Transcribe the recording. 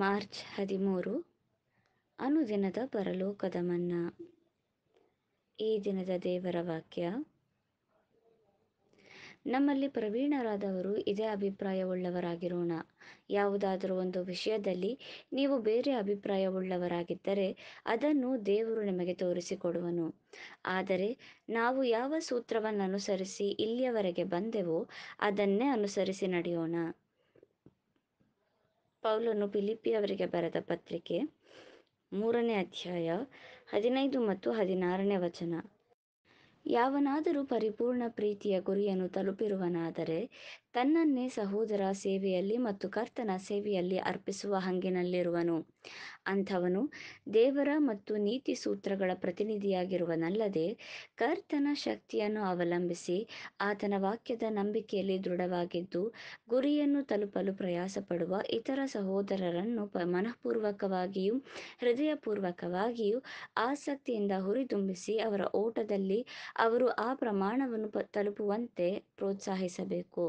March ಹದಿಮೂರು ಅನುದಿನದ ಪರಲೋಕದ ಮನ್ನಾ ಈ ದಿನದ ದೇವರ ವಾಕ್ಯ ನಮ್ಮಲ್ಲಿ ಪ್ರವೀಣರಾದವರು ಇದೇ ಅಭಿಪ್ರಾಯವುಳ್ಳವರಾಗಿರೋಣ ಯಾವುದಾದರೂ ಒಂದು ವಿಷಯದಲ್ಲಿ ನೀವು ಬೇರೆ ಅಭಿಪ್ರಾಯವುಳ್ಳವರಾಗಿದ್ದರೆ ಅದನ್ನು ದೇವರು ನಿಮಗೆ ತೋರಿಸಿಕೊಡುವನು ಆದರೆ ನಾವು ಯಾವ ಸೂತ್ರವನ್ನು ಅನುಸರಿಸಿ ಇಲ್ಲಿಯವರೆಗೆ ಬಂದೆವೋ ಅದನ್ನೇ ಅನುಸರಿಸಿ ನಡೆಯೋಣ ಪೌಲನು ಅವರಿಗೆ ಬರೆದ ಪತ್ರಿಕೆ ಮೂರನೇ ಅಧ್ಯಾಯ ಹದಿನೈದು ಮತ್ತು ಹದಿನಾರನೇ ವಚನ ಯಾವನಾದರೂ ಪರಿಪೂರ್ಣ ಪ್ರೀತಿಯ ಗುರಿಯನ್ನು ತಲುಪಿರುವನಾದರೆ ತನ್ನನ್ನೇ ಸಹೋದರ ಸೇವೆಯಲ್ಲಿ ಮತ್ತು ಕರ್ತನ ಸೇವೆಯಲ್ಲಿ ಅರ್ಪಿಸುವ ಹಂಗಿನಲ್ಲಿರುವನು ಅಂಥವನು ದೇವರ ಮತ್ತು ನೀತಿ ಸೂತ್ರಗಳ ಪ್ರತಿನಿಧಿಯಾಗಿರುವನಲ್ಲದೆ ಕರ್ತನ ಶಕ್ತಿಯನ್ನು ಅವಲಂಬಿಸಿ ಆತನ ವಾಕ್ಯದ ನಂಬಿಕೆಯಲ್ಲಿ ದೃಢವಾಗಿದ್ದು ಗುರಿಯನ್ನು ತಲುಪಲು ಪ್ರಯಾಸಪಡುವ ಇತರ ಸಹೋದರರನ್ನು ಮನಃಪೂರ್ವಕವಾಗಿಯೂ ಹೃದಯಪೂರ್ವಕವಾಗಿಯೂ ಆಸಕ್ತಿಯಿಂದ ಹುರಿದುಂಬಿಸಿ ಅವರ ಓಟದಲ್ಲಿ ಅವರು ಆ ಪ್ರಮಾಣವನ್ನು ತಲುಪುವಂತೆ ಪ್ರೋತ್ಸಾಹಿಸಬೇಕು